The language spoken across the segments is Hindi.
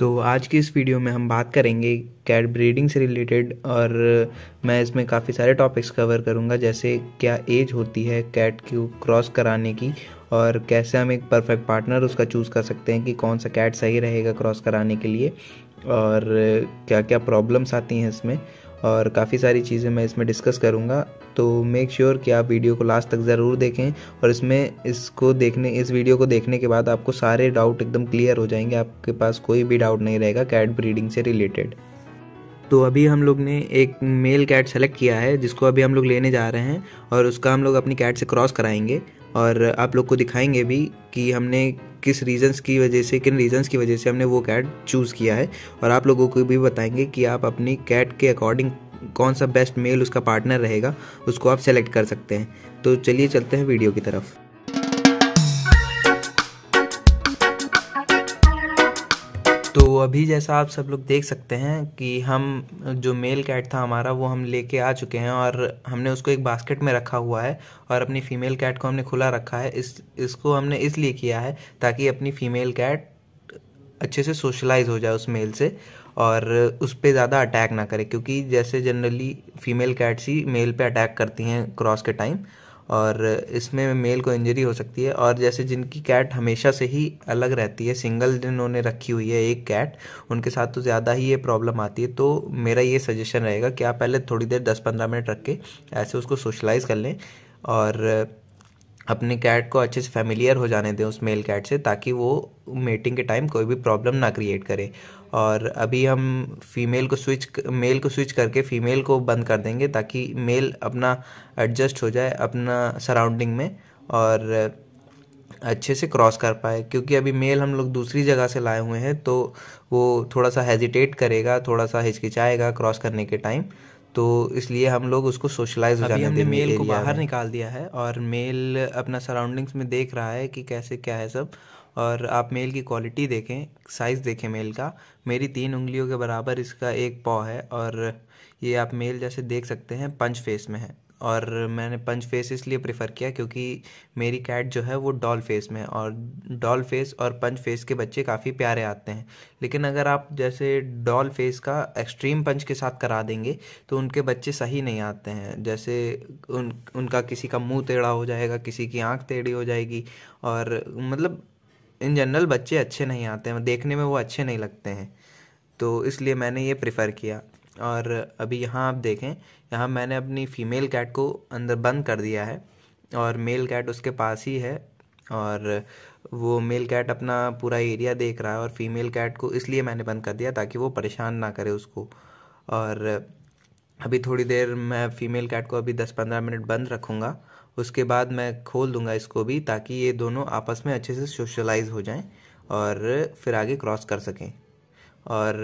तो आज की इस वीडियो में हम बात करेंगे कैट ब्रीडिंग से रिलेटेड और मैं इसमें काफ़ी सारे टॉपिक्स कवर करूँगा जैसे क्या एज होती है कैट को क्रॉस कराने की और कैसे हम एक परफेक्ट पार्टनर उसका चूज़ कर सकते हैं कि कौन सा कैट सही रहेगा क्रॉस कराने के लिए और क्या क्या प्रॉब्लम्स आती हैं इसमें और काफ़ी सारी चीज़ें मैं इसमें डिस्कस करूँगा तो मेक श्योर sure कि आप वीडियो को लास्ट तक ज़रूर देखें और इसमें इसको देखने इस वीडियो को देखने के बाद आपको सारे डाउट एकदम क्लियर हो जाएंगे आपके पास कोई भी डाउट नहीं रहेगा कैट ब्रीडिंग से रिलेटेड तो अभी हम लोग ने एक मेल कैट सेलेक्ट किया है जिसको अभी हम लोग लेने जा रहे हैं और उसका हम लोग अपनी कैट से क्रॉस कराएंगे और आप लोग को दिखाएंगे भी कि हमने किस रीजंस की वजह से किन रीजंस की वजह से हमने वो कैट चूज़ किया है और आप लोगों को भी बताएंगे कि आप अपनी कैट के अकॉर्डिंग कौन सा बेस्ट मेल उसका पार्टनर रहेगा उसको आप सेलेक्ट कर सकते हैं तो चलिए चलते हैं वीडियो की तरफ अभी जैसा आप सब लोग देख सकते हैं कि हम जो मेल कैट था हमारा वो हम लेके आ चुके हैं और हमने उसको एक बास्केट में रखा हुआ है और अपनी फ़ीमेल कैट को हमने खुला रखा है इस इसको हमने इसलिए किया है ताकि अपनी फ़ीमेल कैट अच्छे से सोशलाइज हो जाए उस मेल से और उस पर ज़्यादा अटैक ना करे क्योंकि जैसे जनरली फीमेल कैट्स ही मेल पे अटैक करती हैं क्रॉस के टाइम और इसमें मेल को इंजरी हो सकती है और जैसे जिनकी कैट हमेशा से ही अलग रहती है सिंगल उन्होंने रखी हुई है एक कैट उनके साथ तो ज़्यादा ही ये प्रॉब्लम आती है तो मेरा ये सजेशन रहेगा कि आप पहले थोड़ी देर दस पंद्रह मिनट रख के ऐसे उसको सोशलाइज़ कर लें और अपने कैट को अच्छे से फैमिलियर हो जाने दें उस मेल कैट से ताकि वो मेटिंग के टाइम कोई भी प्रॉब्लम ना क्रिएट करे और अभी हम फीमेल को स्विच मेल को स्विच करके फीमेल को बंद कर देंगे ताकि मेल अपना एडजस्ट हो जाए अपना सराउंडिंग में और अच्छे से क्रॉस कर पाए क्योंकि अभी मेल हम लोग दूसरी जगह से लाए हुए हैं तो वो थोड़ा सा हेजिटेट करेगा थोड़ा सा हिचकिचाएगा क्रॉस करने के टाइम तो इसलिए हम लोग उसको सोशलाइज हो जाने हमने मेल को बाहर निकाल दिया है और मेल अपना सराउंडिंग्स में देख रहा है कि कैसे क्या है सब और आप मेल की क्वालिटी देखें साइज़ देखें मेल का मेरी तीन उंगलियों के बराबर इसका एक पॉ है और ये आप मेल जैसे देख सकते हैं पंच फेस में है और मैंने पंच फेस इसलिए प्रेफर किया क्योंकि मेरी कैट जो है वो डॉल फेस में और डॉल फेस और पंच फेस के बच्चे काफ़ी प्यारे आते हैं लेकिन अगर आप जैसे डॉल फेस का एक्सट्रीम पंच के साथ करा देंगे तो उनके बच्चे सही नहीं आते हैं जैसे उन उनका किसी का मुंह टेढ़ा हो जाएगा किसी की आंख टेढ़ी हो जाएगी और मतलब इन जनरल बच्चे अच्छे नहीं आते हैं देखने में वो अच्छे नहीं लगते हैं तो इसलिए मैंने ये प्रेफर किया और अभी यहाँ आप देखें यहाँ मैंने अपनी फ़ीमेल कैट को अंदर बंद कर दिया है और मेल कैट उसके पास ही है और वो मेल कैट अपना पूरा एरिया देख रहा है और फीमेल कैट को इसलिए मैंने बंद कर दिया ताकि वो परेशान ना करे उसको और अभी थोड़ी देर मैं फ़ीमेल कैट को अभी दस पंद्रह मिनट बंद रखूँगा उसके बाद मैं खोल दूँगा इसको भी ताकि ये दोनों आपस में अच्छे से सोशलाइज़ हो जाएं और फिर आगे क्रॉस कर सकें और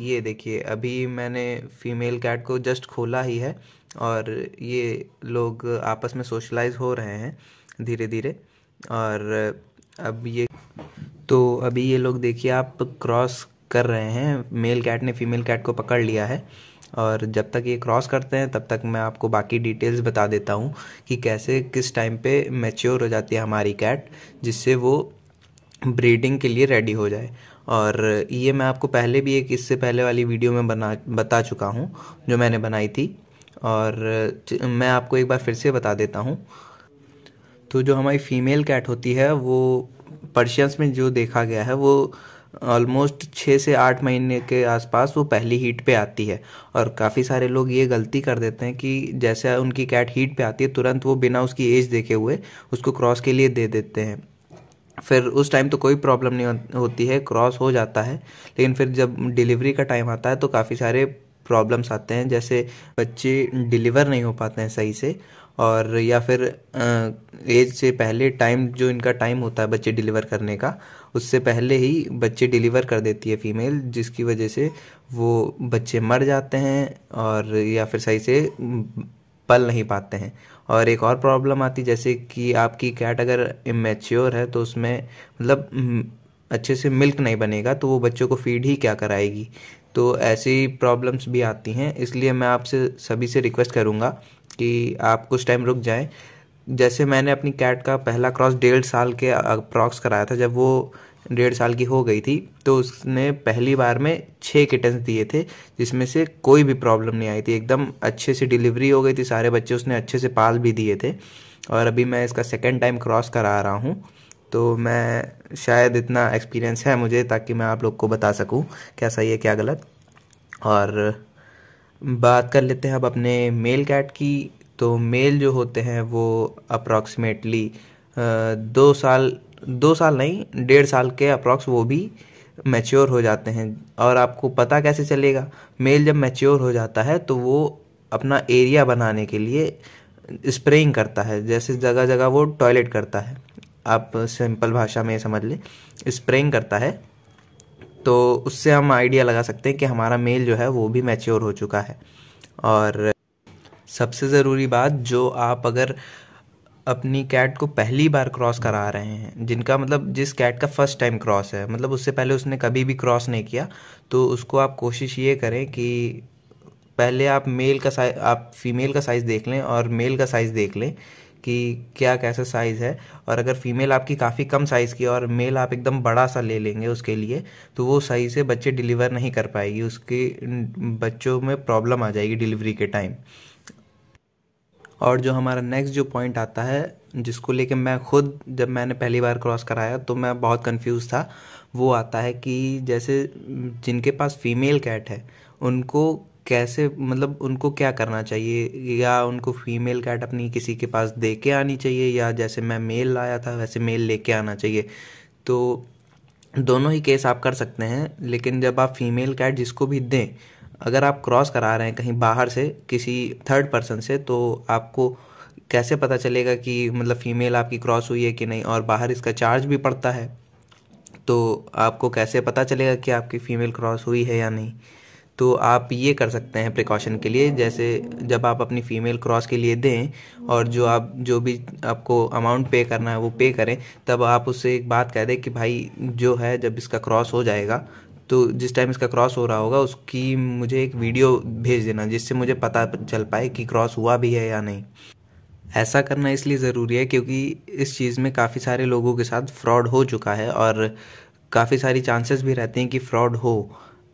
ये देखिए अभी मैंने फीमेल कैट को जस्ट खोला ही है और ये लोग आपस में सोशलाइज हो रहे हैं धीरे धीरे और अब ये तो अभी ये लोग देखिए आप क्रॉस कर रहे हैं मेल कैट ने फीमेल कैट को पकड़ लिया है और जब तक ये क्रॉस करते हैं तब तक मैं आपको बाकी डिटेल्स बता देता हूँ कि कैसे किस टाइम पे मैच्योर हो जाती है हमारी कैट जिससे वो ब्रीडिंग के लिए रेडी हो जाए और ये मैं आपको पहले भी एक इससे पहले वाली वीडियो में बना बता चुका हूँ जो मैंने बनाई थी और मैं आपको एक बार फिर से बता देता हूँ तो जो हमारी फीमेल कैट होती है वो पर्शियंस में जो देखा गया है वो ऑलमोस्ट छः से आठ महीने के आसपास वो पहली हीट पे आती है और काफ़ी सारे लोग ये गलती कर देते हैं कि जैसे उनकी कैट हीट पे आती है तुरंत वो बिना उसकी एज देखे हुए उसको क्रॉस के लिए दे देते हैं फिर उस टाइम तो कोई प्रॉब्लम नहीं होती है क्रॉस हो जाता है लेकिन फिर जब डिलीवरी का टाइम आता है तो काफ़ी सारे प्रॉब्लम्स आते हैं जैसे बच्चे डिलीवर नहीं हो पाते हैं सही से और या फिर एज से पहले टाइम जो इनका टाइम होता है बच्चे डिलीवर करने का उससे पहले ही बच्चे डिलीवर कर देती है फीमेल जिसकी वजह से वो बच्चे मर जाते हैं और या फिर सही से पल नहीं पाते हैं और एक और प्रॉब्लम आती जैसे कि आपकी कैट अगर इमेच्योर है तो उसमें मतलब हम्म, अच्छे से मिल्क नहीं बनेगा तो वो बच्चों को फीड ही क्या कराएगी तो ऐसी प्रॉब्लम्स भी आती हैं इसलिए मैं आपसे सभी से रिक्वेस्ट करूँगा कि आप कुछ टाइम रुक जाएँ जैसे मैंने अपनी कैट का पहला क्रॉस डेढ़ साल के अप्रॉक्स कराया था जब वो डेढ़ साल की हो गई थी तो उसने पहली बार में छः किटन्स दिए थे जिसमें से कोई भी प्रॉब्लम नहीं आई थी एकदम अच्छे से डिलीवरी हो गई थी सारे बच्चे उसने अच्छे से पाल भी दिए थे और अभी मैं इसका सेकेंड टाइम क्रॉस करा रहा हूँ तो मैं शायद इतना एक्सपीरियंस है मुझे ताकि मैं आप लोग को बता सकूँ क्या सही है क्या गलत और बात कर लेते हैं अब अपने मेल कैट की तो मेल जो होते हैं वो अप्रॉक्सीमेटली दो साल दो साल नहीं डेढ़ साल के अप्रॉक्स वो भी मैच्योर हो जाते हैं और आपको पता कैसे चलेगा मेल जब मैच्योर हो जाता है तो वो अपना एरिया बनाने के लिए स्प्रेइंग करता है जैसे जगह जगह वो टॉयलेट करता है आप सिंपल भाषा में समझ लें स्प्रेइंग करता है तो उससे हम आइडिया लगा सकते हैं कि हमारा मेल जो है वो भी मैच्योर हो चुका है और सबसे ज़रूरी बात जो आप अगर अपनी कैट को पहली बार क्रॉस करा रहे हैं जिनका मतलब जिस कैट का फर्स्ट टाइम क्रॉस है मतलब उससे पहले उसने कभी भी क्रॉस नहीं किया तो उसको आप कोशिश ये करें कि पहले आप मेल का साइज आप फीमेल का साइज़ देख लें और मेल का साइज़ देख लें कि क्या कैसा साइज़ है और अगर फीमेल आपकी काफ़ी कम साइज़ की और मेल आप एकदम बड़ा सा ले लेंगे उसके लिए तो वो सही से बच्चे डिलीवर नहीं कर पाएगी उसके बच्चों में प्रॉब्लम आ जाएगी डिलीवरी के टाइम और जो हमारा नेक्स्ट जो पॉइंट आता है जिसको लेके मैं खुद जब मैंने पहली बार क्रॉस कराया तो मैं बहुत कंफ्यूज था वो आता है कि जैसे जिनके पास फीमेल कैट है उनको कैसे मतलब उनको क्या करना चाहिए या उनको फीमेल कैट अपनी किसी के पास दे के आनी चाहिए या जैसे मैं मेल लाया था वैसे मेल लेके आना चाहिए तो दोनों ही केस आप कर सकते हैं लेकिन जब आप फीमेल कैट जिसको भी दें अगर आप क्रॉस करा रहे हैं कहीं बाहर से किसी थर्ड पर्सन से तो आपको कैसे पता चलेगा कि मतलब फ़ीमेल आपकी क्रॉस हुई है कि नहीं और बाहर इसका चार्ज भी पड़ता है तो आपको कैसे पता चलेगा कि आपकी फ़ीमेल क्रॉस हुई है या नहीं तो आप ये कर सकते हैं प्रिकॉशन के लिए जैसे जब आप अपनी फ़ीमेल क्रॉस के लिए दें और जो आप जो भी आपको अमाउंट पे करना है वो पे करें तब आप उससे एक बात कह दें कि भाई जो है जब इसका क्रॉस हो जाएगा तो जिस टाइम इसका क्रॉस हो रहा होगा उसकी मुझे एक वीडियो भेज देना जिससे मुझे पता चल पाए कि क्रॉस हुआ भी है या नहीं ऐसा करना इसलिए ज़रूरी है क्योंकि इस चीज़ में काफ़ी सारे लोगों के साथ फ्रॉड हो चुका है और काफ़ी सारी चांसेस भी रहते हैं कि फ्रॉड हो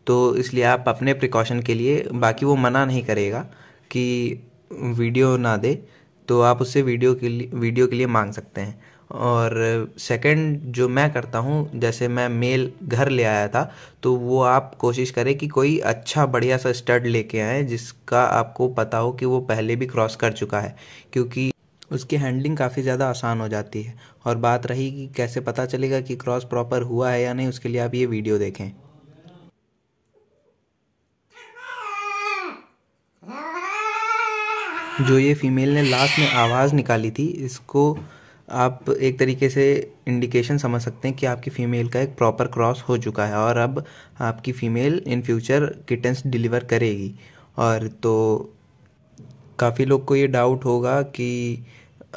तो इसलिए आप अपने प्रिकॉशन के लिए बाकी वो मना नहीं करेगा कि वीडियो ना दे तो आप उससे वीडियो के लिए वीडियो के लिए मांग सकते हैं और सेकंड जो मैं करता हूँ जैसे मैं मेल घर ले आया था तो वो आप कोशिश करें कि कोई अच्छा बढ़िया सा स्टड लेके आए जिसका आपको पता हो कि वो पहले भी क्रॉस कर चुका है क्योंकि उसकी हैंडलिंग काफ़ी ज़्यादा आसान हो जाती है और बात रही कि कैसे पता चलेगा कि क्रॉस प्रॉपर हुआ है या नहीं उसके लिए आप ये वीडियो देखें जो ये फीमेल ने लास्ट में आवाज़ निकाली थी इसको आप एक तरीके से इंडिकेशन समझ सकते हैं कि आपकी फ़ीमेल का एक प्रॉपर क्रॉस हो चुका है और अब आपकी female in future kittens deliver करेगी और तो काफ़ी लोग को ये डाउट होगा कि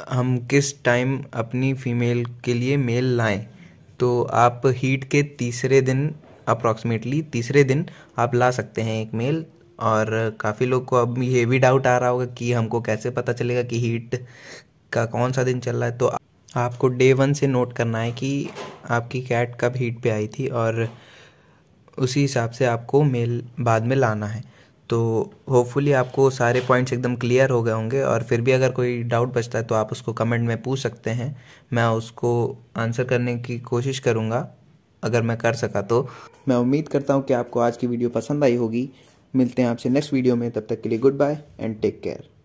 हम किस टाइम अपनी फ़ीमेल के लिए मेल लाएं तो आप हीट के तीसरे दिन अप्रॉक्सीमेटली तीसरे दिन आप ला सकते हैं एक मेल और काफ़ी लोग को अब ये भी डाउट आ रहा होगा कि हमको कैसे पता चलेगा कि हीट का कौन सा दिन चल रहा है तो आपको डे वन से नोट करना है कि आपकी कैट कब हीट पे आई थी और उसी हिसाब से आपको मेल बाद में लाना है तो होपफुली आपको सारे पॉइंट्स एकदम क्लियर हो गए होंगे और फिर भी अगर कोई डाउट बचता है तो आप उसको कमेंट में पूछ सकते हैं मैं उसको आंसर करने की कोशिश करूँगा अगर मैं कर सका तो मैं उम्मीद करता हूँ कि आपको आज की वीडियो पसंद आई होगी मिलते हैं आपसे नेक्स्ट वीडियो में तब तक के लिए goodbye and take care